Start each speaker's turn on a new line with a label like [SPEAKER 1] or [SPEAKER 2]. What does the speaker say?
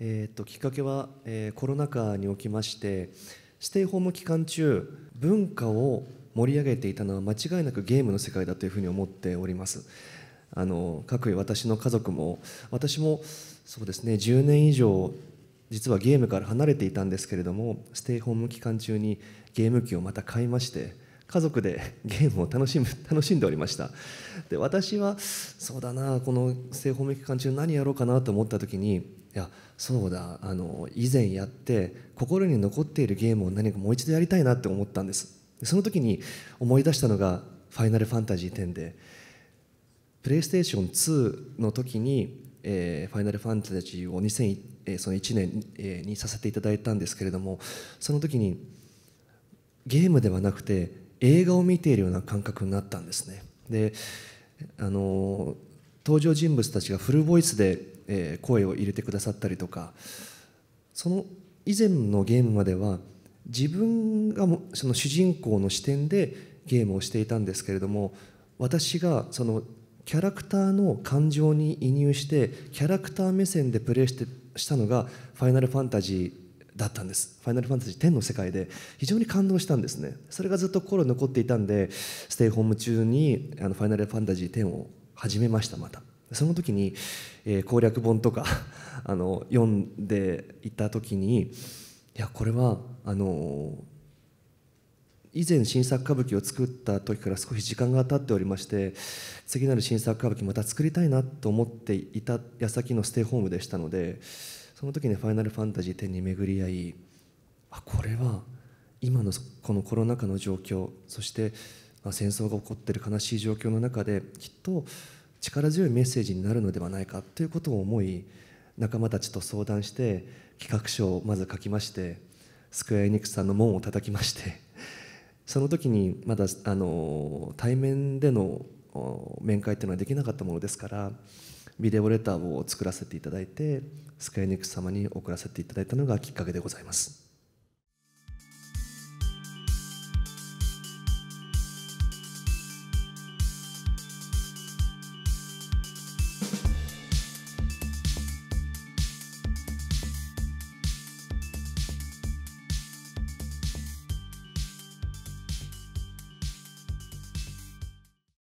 [SPEAKER 1] えーと、ときっかけは、えー、コロナ禍におきましてステイホーム期間中文化を盛り上げていたのは間違いなくゲームの世界だというふうに思っておりますあの各位私の家族も私もそうですね10年以上実はゲームから離れていたんですけれどもステイホーム期間中にゲーム機をまた買いまして家族で ゲームを楽しむ楽しんでおりましたで私はそうだなこの性ホー期間中何やろうかなと思った時にいやそうだあの以前やって心に残っているゲームを何かもう一度やりたいなって思ったんですその時に思い出したのが「ファイナルファンタジー10」でプレイステーション2の時に、えー、ファイナルファンタジーを2001、えー、その1年、えー、にさせていただいたんですけれどもその時にゲームではなくて映画を見ているような感覚になったんですねであの登場人物たちがフルボイスで、え声を入れてくださったりとかその以前のゲームまでは自分がその主人公の視点でゲームをしていたんですけれども私がそのキャラクターの感情に移入してキャラクター目線でプレイしてしたのが「ファイナルファンタジーだったんですファイナルファンタジー10の世界で非常に感動したんですねそれがずっと心に残っていたんでステイホーム中にあのファイナルファンタジー10を始めましたまたその時に、えー、攻略本とか あの読んでいた時にいやこれはあのー以前新作歌舞伎を作った時から少し時間が経っておりまして次なる新作歌舞伎また作りたいなと思っていた矢先のステイホームでしたのでその時に「ファイナルファンタジー10」に巡り合いあこれは今のこのコロナ禍の状況そして戦争が起こってる悲しい状況の中できっと力強いメッセージになるのではないかということを思い仲間たちと相談して企画書をまず書きましてスクエア・エニックスさんの門を叩きましてその時にまだあの対面での面会っていうのはできなかったものですからビデオレターを作らせていただいてスクエニックス様に送らせていただいたのがきっかけでございます。